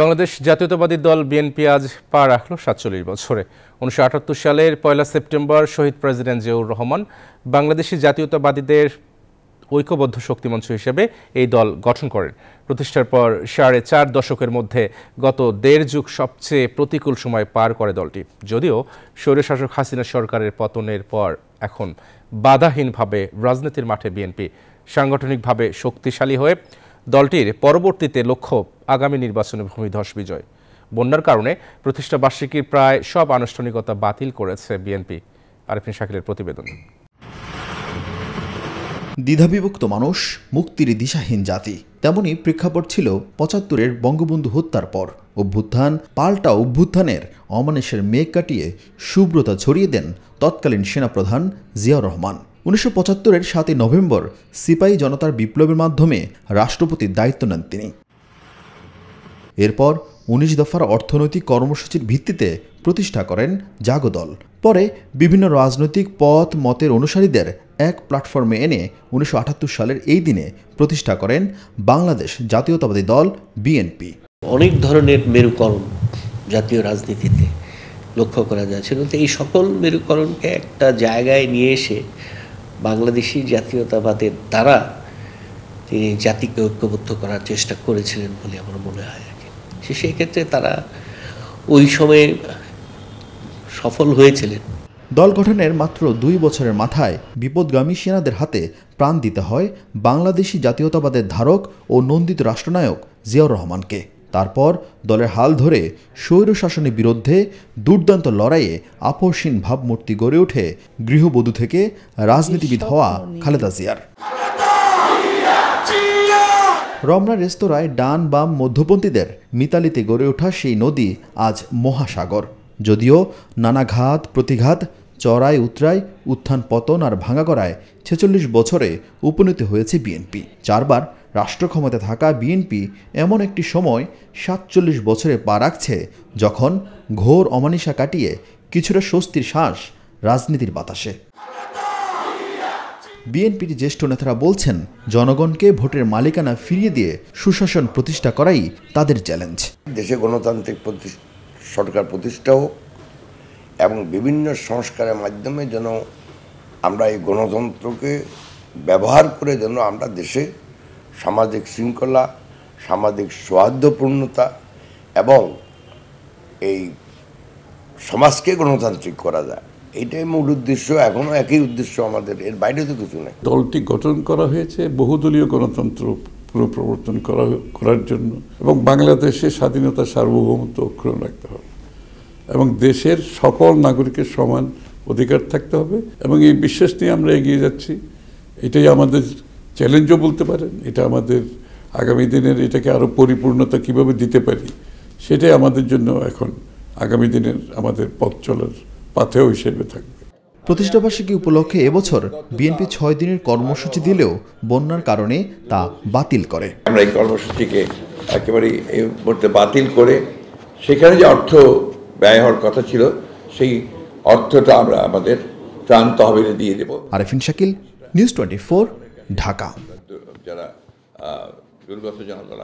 বাংলাদেশ জাতীয়তাবাদী দল বিএনপি আজ পা রাখল সাতচল্লিশ বছরে উনিশশো সালের পয়লা সেপ্টেম্বর শহীদ প্রেসিডেন্ট জিয়াউর রহমান বাংলাদেশি জাতীয়তাবাদীদের ঐক্যবদ্ধ শক্তিমঞ্চ হিসেবে এই দল গঠন করেন প্রতিষ্ঠার পর সাড়ে চার দশকের মধ্যে গত দেড় যুগ সবচেয়ে প্রতিকূল সময় পার করে দলটি যদিও স্বৈরশাসক হাসিনা সরকারের পতনের পর এখন বাধাহীনভাবে রাজনীতির মাঠে বিএনপি সাংগঠনিকভাবে শক্তিশালী হয়ে দলটির পরবর্তীতে লক্ষ্য আগামী নির্বাচনে ভূমিধস বিজয় বন্যার কারণে প্রতিষ্ঠা বার্ষিকীর প্রায় সব আনুষ্ঠানিকতা বাতিল করেছে বিএনপি আরেফিন শাকিলের প্রতিবেদন দ্বিধাবিভক্ত মানুষ মুক্তির দিশাহীন জাতি তেমনই প্রেক্ষাপট ছিল পঁচাত্তরের বঙ্গবন্ধু হত্যার পর অভ্যুত্থান পাল্টা অভ্যুত্থানের অমানেশের মেঘ কাটিয়ে সুব্রতা ছড়িয়ে দেন তৎকালীন সেনাপ্রধান জিয়াউর রহমান উনিশশো পঁচাত্তরের সাতই নভেম্বর সিপাহী জনতার বিপ্লবের মাধ্যমে রাষ্ট্রপতির দায়িত্ব নেন তিনি এরপর উনিশ দফার অর্থনৈতিক কর্মসূচির ভিত্তিতে প্রতিষ্ঠা করেন জাগদল পরে বিভিন্ন রাজনৈতিক পথ মতের অনুসারীদের এক প্ল্যাটফর্মে এনে উনিশশো সালের এই দিনে প্রতিষ্ঠা করেন বাংলাদেশ জাতীয়তাবাদী দল বিএনপি অনেক ধরনের মেরুকরণ জাতীয় রাজনীতিতে লক্ষ্য করা যায় তো এই সকল মেরুকরণকে একটা জায়গায় নিয়ে এসে বাংলাদেশি জাতীয়তাবাদের দ্বারা তিনি জাতিকে ঐক্যবদ্ধ করার চেষ্টা করেছিলেন বলে আমার মনে হয় সে সেক্ষেত্রে তারা ওই সময়ে সফল হয়েছিলেন দল গঠনের মাত্র দুই বছরের মাথায় বিপদগামী সেনাদের হাতে প্রাণ দিতে হয় বাংলাদেশি জাতীয়তাবাদের ধারক ও নন্দিত রাষ্ট্রনায়ক জিয়াউর রহমানকে তারপর দলের হাল ধরে স্বৈরশাসনের বিরুদ্ধে দুর্দান্ত লড়াইয়ে আপসীন ভাবমূর্তি গড়ে ওঠে গৃহবধূ থেকে রাজনীতিবিদ হওয়া খালেদা জিয়ার রমনা রেস্তোরাঁয় ডান বাম মধ্যপন্থীদের মিতালিতে গড়ে ওঠা সেই নদী আজ মহাসাগর যদিও নানা ঘাত প্রতিঘাত চড়াই উতরাই উত্থান পতন আর ভাঙা করায় ছেচল্লিশ বছরে উপনীত হয়েছে বিএনপি চারবার রাষ্ট্র ক্ষমতা থাকা বিএনপি এমন একটি সময় সাতচল্লিশ বছরে পা রাখছে যখন ঘোর অমানিসা কাটিয়ে কিছুটা স্বস্তির শ্বাস রাজনীতির বাতাসে বিএনপির জ্যেষ্ঠ নেতারা বলছেন জনগণকে ভোটের মালিকানা ফিরিয়ে দিয়ে সুশাসন প্রতিষ্ঠা করাই তাদের চ্যালেঞ্জ দেশে গণতান্ত্রিক সরকার প্রতিষ্ঠা হোক এবং বিভিন্ন সংস্কারের মাধ্যমে যেন আমরা এই গণতন্ত্রকে ব্যবহার করে যেন আমরা দেশে সামাজিক শৃঙ্খলা সামাজিক সৌহার্দ্যপূর্ণতা এবং এই সমাজকে গণতান্ত্রিক করা যায় এটাই মূল উদ্দেশ্য এখনও একই উদ্দেশ্য আমাদের এর বাইরে তো কিছু নেই দলটি গঠন করা হয়েছে বহুদলীয় গণতন্ত্র পুনঃপ্রবর্তন করা করার জন্য এবং বাংলাদেশে স্বাধীনতা সার্বভৌমত্ব অক্ষুণ্ণ রাখতে হবে এবং দেশের সকল নাগরিকের সমান অধিকার থাকতে হবে এবং এই বিশ্বাস নিয়ে আমরা এগিয়ে যাচ্ছি এটাই আমাদের চ্যালেঞ্জও বলতে পারেন এটা আমাদের আগামী দিনের এটাকে আরও পরিপূর্ণতা কিভাবে দিতে পারি সেটাই আমাদের জন্য এখন আগামী দিনের আমাদের পথ চলার পাথেয় হিসেবে থাকবে প্রতিষ্ঠাবার্ষিকী উপলক্ষে এবছর বিএনপি ছয় দিনের কর্মসূচি দিলেও বন্যার কারণে তা বাতিল করে আমরা এই কর্মসূচিকে একেবারে এই মুহূর্তে বাতিল করে সেখানে যে অর্থ ব্যয় হওয়ার কথা ছিল সেই অর্থটা আমরা আমাদের ত্রাণ তহবিলে দিয়ে দেব আরেফিন শাকিল নিউজ টোয়েন্টি ঢাকা যারা দুর্গত